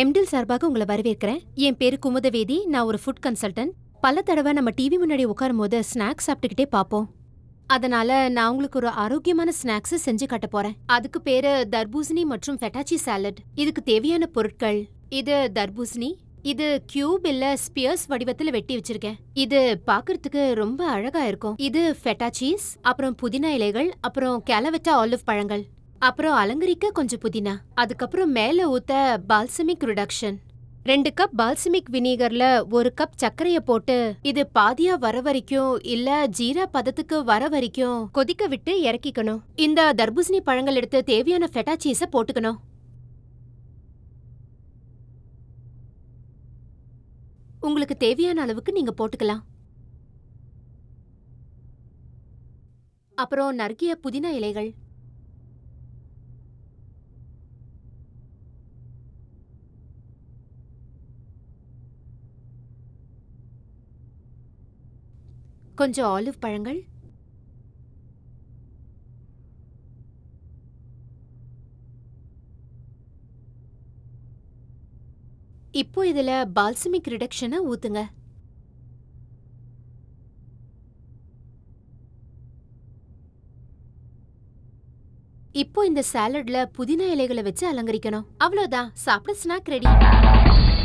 எம்டில் சார்பாக உங்களை வரவேற்கிறேன் என் பேரு குமுதவேதி நான் ஒரு ஃபுட் கன்சல்டன்ட் பல தடவை நம்ம டிவி முன்னாடி உட்காரும் போது ஸ்நாக்ஸ் சாப்பிட்டுக்கிட்டே பார்ப்போம் அதனால நான் உங்களுக்கு ஒரு ஆரோக்கியமான ஸ்நாக்ஸ் செஞ்சு காட்ட போறேன் அதுக்கு பேரு தர்பூசணி மற்றும் ஃபெட்டாச்சி சாலட் இதுக்கு தேவையான பொருட்கள் இது தர்பூசணி இது கியூப் இல்ல ஸ்பியர்ஸ் வடிவத்துல வெட்டி வச்சிருக்கேன் இது பாக்குறதுக்கு ரொம்ப அழகா இருக்கும் இது ஃபெட்டா சீஸ் அப்புறம் புதினா இலைகள் அப்புறம் கேலவெட்டா ஆலிவ் பழங்கள் அப்புறம் அலங்கரிக்க கொஞ்சம் புதினா அதுக்கப்புறம் மேல ஊத்த பால்சமிக் ரிடக்ஷன் ரெண்டு கப் பால்சமிக் வினிகர்ல ஒரு கப் சர்க்கரைய போட்டு இது பாதியா வர வரைக்கும் இல்ல ஜீரா பதத்துக்கு வர வரைக்கும் கொதிக்க விட்டு இறக்கிக்கணும் இந்த தர்பூசணி பழங்கள் எடுத்து தேவையான ஃபெட்டா சீஸ போட்டுக்கணும் உங்களுக்கு தேவையான அளவுக்கு நீங்க போட்டுக்கலாம் அப்புறம் நறுக்கிய புதினா இலைகள் கொஞ்சம் ஆலிவ் பழங்கள் இப்போ இதுல பால்சமிக் ரிடக்ஷனை ஊத்துங்க இப்போ இந்த சாலட்ல புதினா இலைகளை வச்சு அலங்கரிக்கணும் அவ்வளோதான் சாப்பிட ஸ்நாக் ரெடி